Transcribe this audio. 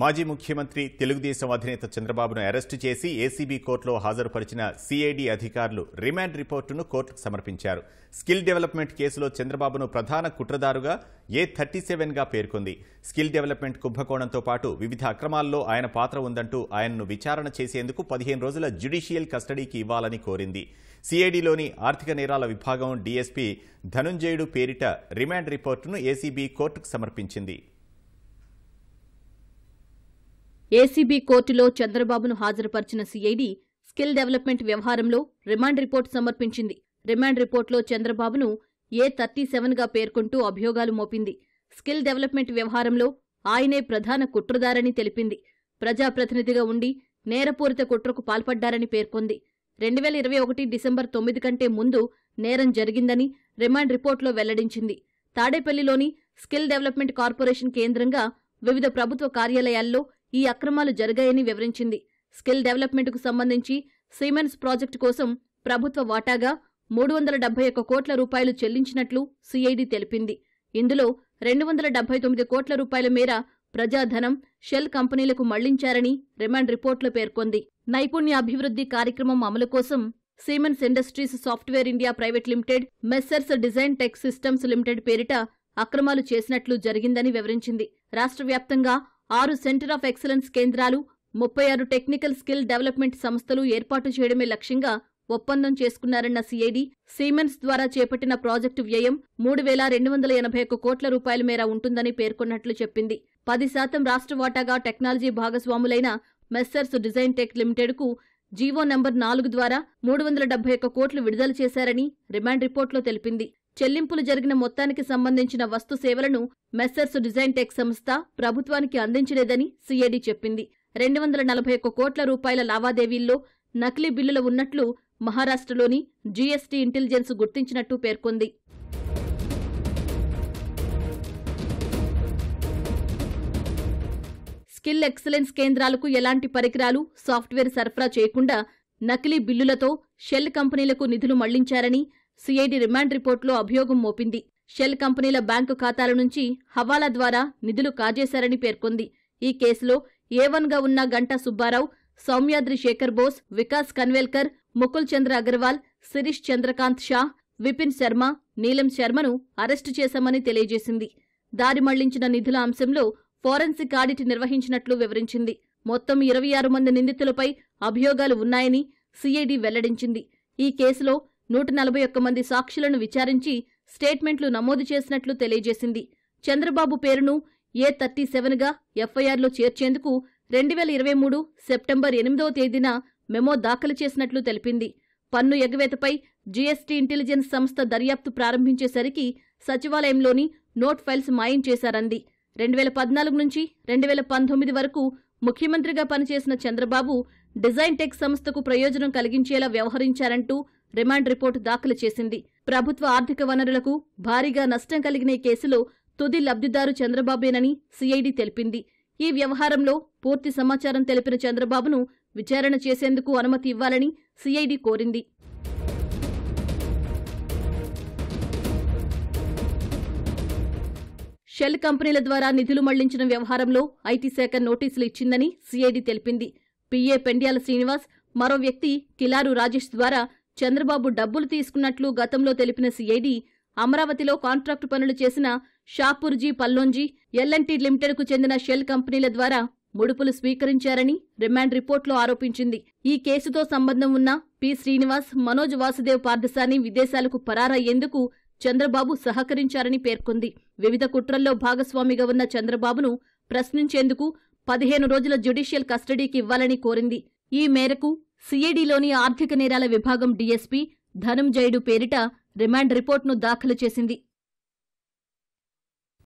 మాజీ ముఖ్యమంత్రి తెలుగుదేశం అధినేత చంద్రబాబును అరెస్టు చేసి ఏసీబీ కోర్టులో హాజరుపరిచిన సిఐడి అధికారులు రిమాండ్ రిపోర్టును కోర్టుకు సమర్పించారు స్కిల్ డెవలప్మెంట్ కేసులో చంద్రబాబును ప్రధాన కుట్రదారుగా ఏ థర్టీ సెవెన్గా పేర్కొంది స్కిల్ డెవలప్మెంట్ కుంభకోణంతో పాటు వివిధ అక్రమాల్లో ఆయన పాత్ర ఉందంటూ ఆయనను విచారణ చేసేందుకు పదిహేను రోజుల జ్యుడిషియల్ కస్టడీకి ఇవ్వాలని కోరింది సిఐడిలోని ఆర్థిక నేరాల విభాగం డీఎస్పీ ధనుంజయుడు పేరిట రిమాండ్ రిపోర్టును ఏసీబీ కోర్టుకు సమర్పించింది ఏసీబీ కోర్టులో చంద్రబాబును హాజరుపరిచిన సిఐడి స్కిల్ డెవలప్మెంట్ వ్యవహారంలో రిమాండ్ రిపోర్ట్ సమర్పించింది రిమాండ్ రిపోర్టులో చంద్రబాబును ఏ థర్టీ సెవెన్గా పేర్కొంటూ అభియోగాలు మోపింది స్కిల్ డెవలప్మెంట్ వ్యవహారంలో ఆయనే ప్రధాన కుట్రదారని తెలిపింది ప్రజాప్రతినిధిగా ఉండి నేరపూరిత కుట్రకు పాల్పడ్డారని పేర్కొంది రెండు వేల ఇరవై ఒకటి డిసెంబర్ తొమ్మిది కంటే ముందు నేరం జరిగిందని రిమాండ్ రిపోర్టులో వెల్లడించింది తాడేపల్లిలోని స్కిల్ డెవలప్మెంట్ కార్పొరేషన్ కేంద్రంగా వివిధ ప్రభుత్వ కార్యాలయాల్లో ఈ అక్రమాలు జరిగాయని వివరించింది స్కిల్ డెవలప్మెంట్కు సంబంధించి సిమెన్స్ ప్రాజెక్టు కోసం ప్రభుత్వ వాటాగా మూడు వందల డెబ్బై ఒక కోట్ల రూపాయలు చెల్లించినట్లు సిఐడి తెలిపింది ఇందులో రెండు వందల డెబ్బై తొమ్మిది కోట్ల రూపాయల మేర ప్రజాధనం షెల్ కంపెనీలకు మళ్లించారని రిమాండ్ రిపోర్టులో పేర్కొంది అభివృద్ధి కార్యక్రమం అమలు కోసం Siemens industries software India private limited Messrs design tech systems limited పేరిట అక్రమాలు చేసినట్లు జరిగిందని వివరించింది రాష్ట్ర వ్యాప్తంగా ఆరు సెంటర్ ఆఫ్ ఎక్సలెన్స్ కేంద్రాలు ముప్పై ఆరు టెక్నికల్ స్కిల్ డెవలప్మెంట్ సంస్థలు ఏర్పాటు చేయడమే లక్ష్యంగా ఒప్పందం చేసుకున్నారన్న సిఐడి సీమెన్స్ ద్వారా చేపట్టిన ప్రాజెక్టు వ్యయం మూడు వేల రెండు వందల ఎనభై ఒక్క కోట్ల రూపాయల మేర ఉంటుందని పేర్కొన్నట్లు చెప్పింది పది శాతం రాష్ట్ర వాటాగా టెక్నాలజీ భాగస్వాములైన మెస్సర్స్ డిజైన్ టెక్ లిమిటెడ్కు జీవో నంబర్ నాలుగు ద్వారా మూడు వందల డెబ్బై ఒక్క కోట్లు విడుదల చేశారని రిమాండ్ రిపోర్టులో తెలిపింది చెల్లింపులు జరిగిన మొత్తానికి సంబంధించిన వస్తు సేవలను మెస్సర్స్ డిజైన్ టెక్ సంస్థ ప్రభుత్వానికి అందించలేదని సిఐడి చెప్పింది రెండు వందల నలభై ఒక్క కోట్ల రూపాయల లావాదేవీల్లో నకిలీ బిల్లులు ఉన్నట్లు మహారాష్ట్రలోని జీఎస్టీ ఇంటెలిజెన్స్ గుర్తించినట్టు పేర్కొంది స్కిల్ ఎక్సలెన్స్ కేంద్రాలకు ఎలాంటి పరికరాలు సాఫ్ట్వేర్ సరఫరా చేయకుండా నకిలీ బిల్లులతో షెల్ కంపెనీలకు నిధులు మళ్లించారని సిఐడి రిమాండ్ రిపోర్టులో అభియోగం మోపింది షెల్ కంపెనీల బ్యాంకు ఖాతాల నుంచి హవాలా ద్వారా నిధులు కాజేశారని పేర్కొంది ఈ కేసులో ఏవన్గా ఉన్న గంటా సుబ్బారావు సౌమ్యాద్రి శేఖర్ బోస్ వికాస్ కన్వేల్కర్ ముకుల్ చంద్ర అగర్వాల్ శిరీష్ చంద్రకాంత్ షా విపిన్ శర్మ నీలం శర్మను అరెస్టు చేశామని తెలియజేసింది దారి మళ్లించిన నిధుల అంశంలో ఫోరెన్సిక్ ఆడిట్ నిర్వహించినట్లు వివరించింది మొత్తం ఇరవై ఆరు మంది నిందితులపై అభియోగాలు ఉన్నాయని సిఐడి వెల్లడించింది ఈ కేసులో నూట నలభై ఒక్క మంది సాక్షులను విచారించి స్టేట్మెంట్లు నమోదు చేసినట్లు తెలియజేసింది చంద్రబాబు పేరును ఏ థర్టీ సెవెన్గా ఎఫ్ఐఆర్లో చేర్చేందుకు రెండు వేల ఇరవై మూడు సెప్టెంబర్ ఎనిమిదవ తేదీన మెమో దాఖలు చేసినట్లు తెలిపింది పన్ను ఎగవేతపై జీఎస్టీ ఇంటెలిజెన్స్ సంస్థ దర్యాప్తు ప్రారంభించేసరికి సచివాలయంలోని నోట్ ఫైల్స్ మాయం చేశారంది రెండు వేల పద్నాలుగు నుంచి రెండు వేల పంతొమ్మిది వరకు ముఖ్యమంత్రిగా పనిచేసిన చంద్రబాబు డిజైన్ టెక్ సంస్థకు ప్రయోజనం కలిగించేలా వ్యవహరించారంటూ రిమాండ్ రిపోర్టు దాఖలు చేసింది ప్రభుత్వ ఆర్థిక వనరులకు భారీగా నష్టం కలిగిన కేసులో తుది లబ్దిదారు చంద్రబాబేనని సిఐడి తెలిపింది ఈ వ్యవహారంలో పూర్తి సమాచారం తెలిపిన చంద్రబాబును విచారణ చేసేందుకు అనుమతి ఇవ్వాలని సిఐడి కోరింది షెల్ కంపెనీల ద్వారా నిధులు మళ్లించిన వ్యవహారంలో ఐటీ శాఖ నోటీసులు ఇచ్చిందని సిఐడి తెలిపింది పిఏ పెండ్యాల శ్రీనివాస్ మరో వ్యక్తి కిలారు రాజేష్ ద్వారా చంద్రబాబు డబ్బులు తీసుకున్నట్లు గతంలో తెలిపిన సిఐడి అమరావతిలో కాంట్రాక్టు పనులు చేసిన షాపూర్జీ పల్లోంజీ ఎల్ఎన్టీ లిమిటెడ్కు చెందిన షెల్ కంపెనీల ద్వారా ముడుపులు స్వీకరించారని రిమాండ్ రిపోర్టులో ఆరోపించింది ఈ కేసుతో సంబంధం ఉన్న పి శ్రీనివాస్ మనోజ్ వాసుదేవ్ పార్దసాని విదేశాలకు పరారయ్యేందుకు చంద్రబాబు సహకరించారని పేర్కొంది వివిధ కుట్రల్లో భాగస్వామిగా ఉన్న చంద్రబాబును ప్రశ్నించేందుకు పదిహేను రోజుల జ్యుడిషియల్ కస్టడీకి ఇవ్వాలని కోరింది ఈ మేరకు సిఐడిలోని ఆర్థిక నేరాల విభాగం డీఎస్పీ ధనంజయుడు పేరిట రిమాండ్ రిపోర్టును దాఖలు చేసింది